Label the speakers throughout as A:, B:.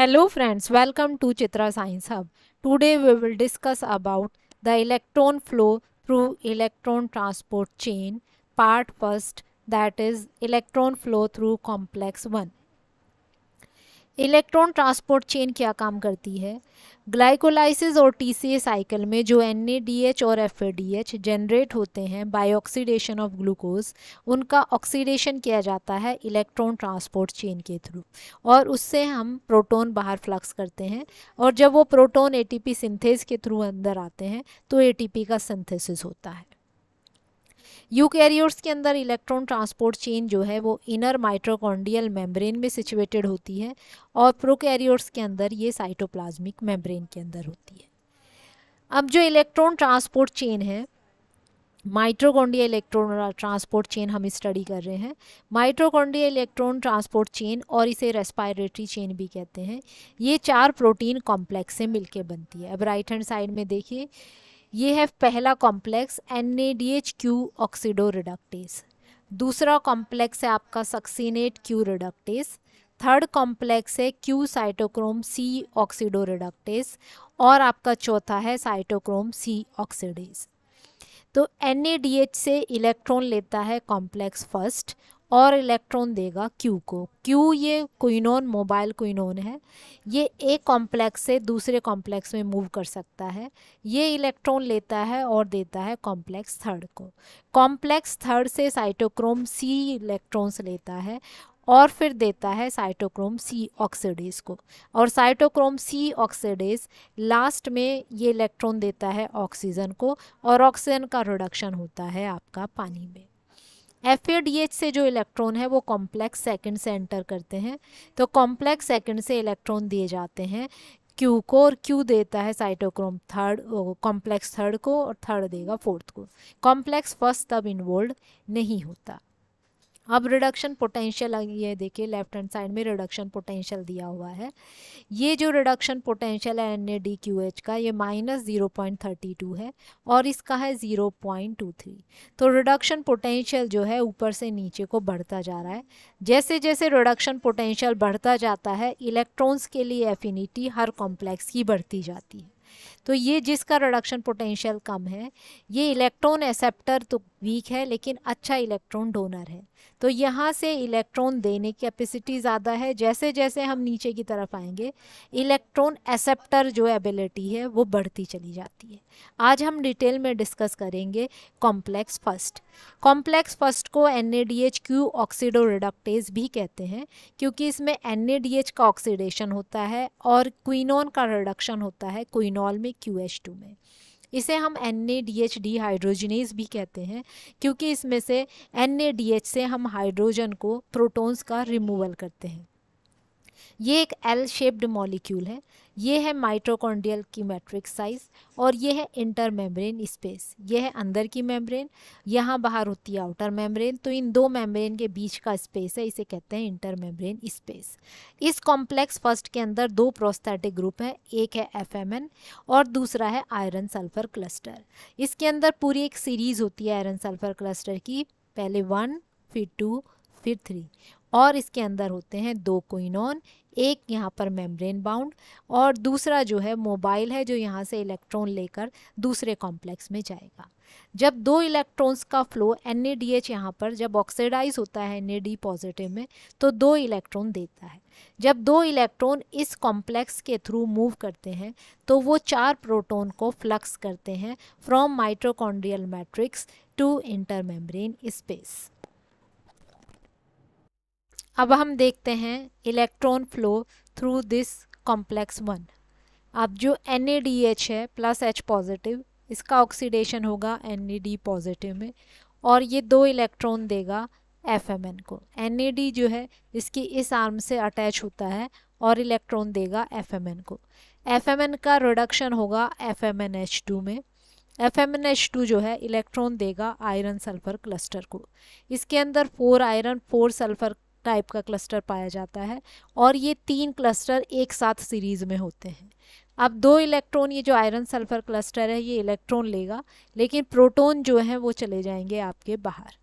A: Hello friends, welcome to Chitra Science Hub. Today we will discuss about the electron flow through electron transport chain part first that is electron flow through complex 1. Electron transport chain क्या काम करती है glycolysis और TCA cycle में जो NADH और FADH generate होते हैं बाई ऑक्सीडेशन ऑफ ग्लूकोज उनका ऑक्सीडेशन किया जाता है इलेक्ट्रॉन ट्रांसपोर्ट चेन के थ्रू और उससे हम प्रोटॉन बाहर फ्लक्स करते हैं और जब वो प्रोटॉन एटीपी सिंथेस के थ्रू अंदर आते हैं तो एटीपी का सिंथेसिस होता है यूकैरियोट्स के अंदर इलेक्ट्रॉन ट्रांसपोर्ट चेन जो है वो इनर माइट्रोकॉन्डियल मेम्ब्रेन में सिचुएटेड होती है और प्रोकैरियोट्स के अंदर ये साइटोप्लाज्मिक मेम्ब्रेन के अंदर होती है अब जो इलेक्ट्रॉन ट्रांसपोर्ट चेन है माइट्रोकॉन्डिया इलेक्ट्रॉन ट्रांसपोर्ट चेन हम स्टडी कर रहे हैं माइट्रोकॉन्डिया इलेक्ट्रॉन ट्रांसपोर्ट चेन और इसे रेस्पायरेटरी चेन भी कहते हैं ये चार प्रोटीन कॉम्प्लेक्स से मिलके बनती है अब राइट हैंड साइड में देखिए ये है पहला complex N A D H Q oxido reductase दूसरा कॉम्प्लेक्स है आपका succinate Q reductase third complex है Q cytochrome C oxido reductase और आपका चौथा है साइटोक्रोम सी ऑक्सीडेस तो एन से इलेक्ट्रॉन लेता है कॉम्प्लेक्स फर्स्ट और इलेक्ट्रॉन देगा Q को Q ये क्विनोन मोबाइल क्विनोन है ये एक कॉम्प्लेक्स से दूसरे कॉम्प्लेक्स में मूव कर सकता है ये इलेक्ट्रॉन लेता है और देता है कॉम्प्लेक्स थर्ड को कॉम्प्लेक्स थर्ड से साइटोक्रोम सी इलेक्ट्रॉन्स लेता है और फिर देता है साइटोक्रोम सी ऑक्सीडेज को और साइटोक्रोम सी ऑक्सीडेज लास्ट में ये इलेक्ट्रॉन देता है ऑक्सीजन को और ऑक्सीजन का रिडक्शन होता है आपका पानी में एफ से जो इलेक्ट्रॉन है वो कॉम्प्लेक्स सेकंड से एंटर करते हैं तो कॉम्प्लेक्स सेकंड से इलेक्ट्रॉन दिए जाते हैं क्यू को और क्यू देता है साइटोक्रोम थर्ड कॉम्प्लेक्स थर्ड को और थर्ड देगा फोर्थ को कॉम्प्लेक्स फर्स्ट तब इन्वॉल्व नहीं होता अब रिडक्शन पोटेंशियल ये देखिए लेफ्ट हैंड साइड में रिडक्शन पोटेंशियल दिया हुआ है ये जो रिडक्शन पोटेंशियल है N A D Q H का ये minus zero point thirty two है और इसका है ज़ीरो पॉइंट टू थ्री तो रिडक्शन पोटेंशियल जो है ऊपर से नीचे को बढ़ता जा रहा है जैसे जैसे रिडक्शन पोटेंशियल बढ़ता जाता है इलेक्ट्रॉन्स के लिए एफिनिटी हर कॉम्प्लेक्स की बढ़ती जाती है तो ये जिसका रिडक्शन पोटेंशियल कम है ये इलेक्ट्रॉन एक्सेप्टर तो वीक है लेकिन अच्छा इलेक्ट्रॉन डोनर है तो यहाँ से इलेक्ट्रॉन देने की कैपेसिटी ज़्यादा है जैसे जैसे हम नीचे की तरफ आएंगे इलेक्ट्रॉन एसेप्टर जो एबिलिटी है वो बढ़ती चली जाती है आज हम डिटेल में डिस्कस करेंगे कॉम्प्लेक्स फर्स्ट कॉम्प्लेक्स फर्स्ट को N A D H Q oxido reductase भी कहते हैं क्योंकि इसमें एन ए डी एच का ऑक्सीडेशन होता है और क्विनोन का रिडक्शन होता है क्विनॉल में क्यू एच टू में इसे हम N A D H dehydrogenase भी कहते हैं क्योंकि इसमें से एन ए डी एच से हम हाइड्रोजन को प्रोटॉन्स का रिमूवल करते हैं ये एक एल शेप्ड मॉलिक्यूल है ये है माइट्रोकॉन्ड्रियल की मैट्रिक्स साइज और ये है इंटर मेम्ब्रेन स्पेस ये है अंदर की मेम्ब्रेन यहाँ बाहर होती है आउटर मेम्ब्रेन तो इन दो मेम्ब्रेन के बीच का स्पेस है इसे कहते हैं इंटर मेम्ब्रेन स्पेस इस कॉम्प्लेक्स फर्स्ट के अंदर दो प्रोस्थेटिक ग्रुप हैं एक है एफ और दूसरा है आयरन सल्फर क्लस्टर इसके अंदर पूरी एक सीरीज़ होती है आयरन सल्फर क्लस्टर की पहले वन फिर टू फिर थ्री और इसके अंदर होते हैं दो कोइनॉन एक यहाँ पर मेम्ब्रेन बाउंड और दूसरा जो है मोबाइल है जो यहाँ से इलेक्ट्रॉन लेकर दूसरे कॉम्प्लेक्स में जाएगा जब दो इलेक्ट्रॉन्स का flow N A D H यहाँ पर जब ऑक्सीडाइज होता है एन ए डी पॉजिटिव में तो दो इलेक्ट्रॉन देता है जब दो इलेक्ट्रॉन इस कॉम्प्लेक्स के थ्रू मूव करते हैं तो वो चार प्रोटोन को फ्लक्स करते हैं from mitochondrial matrix to inter membrane space अब हम देखते हैं electron flow through this complex one अब जो एन है प्लस एच पॉजिटिव इसका ऑक्सीडेशन होगा एन पॉजिटिव में और ये दो इलेक्ट्रॉन देगा एफ को एन जो है इसकी इस आर्म से अटैच होता है और इलेक्ट्रॉन देगा एफ को एफ का रिडक्शन होगा एफ में एफ जो है इलेक्ट्रॉन देगा आयरन सल्फर क्लस्टर को इसके अंदर four iron four sulphur type का क्लस्टर पाया जाता है और ये तीन क्लस्टर एक साथ सीरीज़ में होते हैं अब दो इलेक्ट्रॉन ये जो आयरन सल्फर क्लस्टर है ये इलेक्ट्रॉन लेगा लेकिन प्रोटॉन जो है वो चले जाएंगे आपके बाहर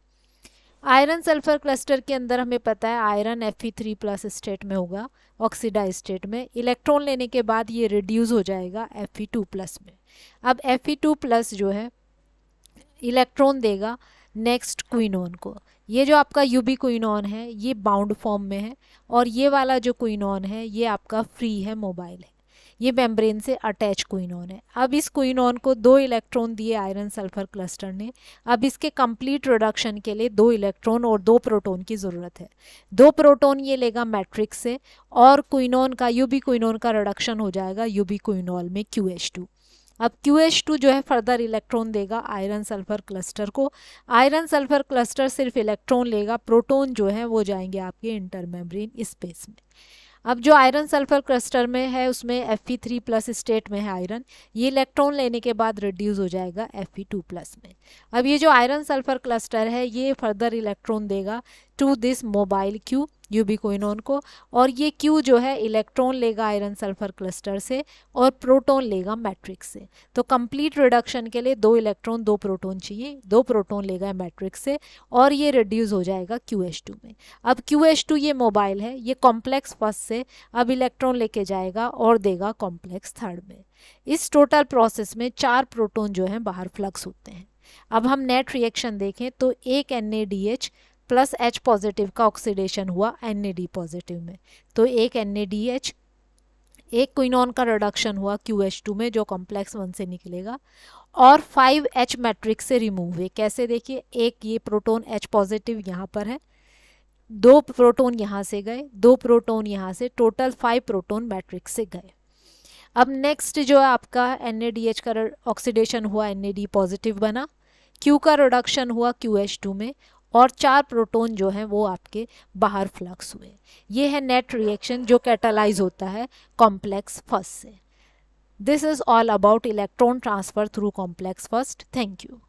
A: आयरन सल्फर क्लस्टर के अंदर हमें पता है iron F three plus state में होगा ऑक्सीडा स्टेट में इलेक्ट्रॉन लेने के बाद ये रिड्यूस हो जाएगा एफ टू प्लस में अब एफ टू प्लस जो है इलेक्ट्रॉन देगा नेक्स्ट क्विनोन को ये जो आपका यूबी क्विनोन है ये बाउंड फॉर्म में है और ये वाला जो क्विनोन है ये आपका फ्री है मोबाइल है ये मेम्ब्रेन से अटैच क्विनोन है अब इस क्विनोन को दो इलेक्ट्रॉन दिए आयरन सल्फर क्लस्टर ने अब इसके कंप्लीट रिडक्शन के लिए दो इलेक्ट्रॉन और दो प्रोटोन की ज़रूरत है दो प्रोटोन ये लेगा मैट्रिक्स से और क्विनोन का यूबी क्विनोन का रिडक्शन हो जाएगा यूबी क्विनोल में क्यू एच टू अब क्यू एच टू जो है फर्दर इलेक्ट्रॉन देगा आयरन सल्फर क्लस्टर को आयरन सल्फर क्लस्टर सिर्फ इलेक्ट्रॉन लेगा प्रोटोन जो है वो जाएंगे आपके इंटर मेम्ब्रेन स्पेस में अब जो आयरन सल्फर क्लस्टर में है उसमें F E three plus state में है आयरन ये इलेक्ट्रॉन लेने के बाद रिड्यूस हो जाएगा एफ ई टू प्लस में अब ये जो आयरन सल्फर क्लस्टर है ये फर्दर इलेक्ट्रॉन देगा to this mobile Q ubiquinone को और ये क्यू जो है इलेक्ट्रॉन लेगा आयरन सल्फर क्लस्टर से और प्रोटॉन लेगा मैट्रिक्स से तो कंप्लीट रिडक्शन के लिए दो इलेक्ट्रॉन दो प्रोटॉन चाहिए दो प्रोटॉन लेगा मैट्रिक्स से और ये रिड्यूस हो जाएगा क्यू में अब क्यू ये मोबाइल है ये कॉम्प्लेक्स फर्स्ट से अब इलेक्ट्रॉन लेके जाएगा और देगा कॉम्प्लेक्स थर्ड में इस टोटल प्रोसेस में चार प्रोटोन जो है बाहर फ्लक्स होते हैं अब हम नेट रिएक्शन देखें तो एक एन प्लस एच पॉजिटिव का ऑक्सीडेशन हुआ एन पॉजिटिव में तो एक एन एक क्विनॉन का रिडक्शन हुआ क्यू एच टू में जो कॉम्प्लेक्स वन से निकलेगा और फाइव एच मैट्रिक्स से रिमूव हुए कैसे देखिए एक ये प्रोटोन एच पॉजिटिव यहाँ पर है दो प्रोटोन यहाँ से गए दो प्रोटोन यहाँ से टोटल फाइव प्रोटोन मैट्रिक्स से गए अब नेक्स्ट जो है आपका एन का ऑक्सीडेशन हुआ एन पॉजिटिव बना क्यू का रिडक्शन हुआ क्यू में और चार प्रोटोन जो हैं वो आपके बाहर फ्लक्स हुए ये है नेट रिएक्शन जो कैटलाइज होता है कॉम्प्लेक्स फर्स्ट से this is all about electron transfer through complex first thank you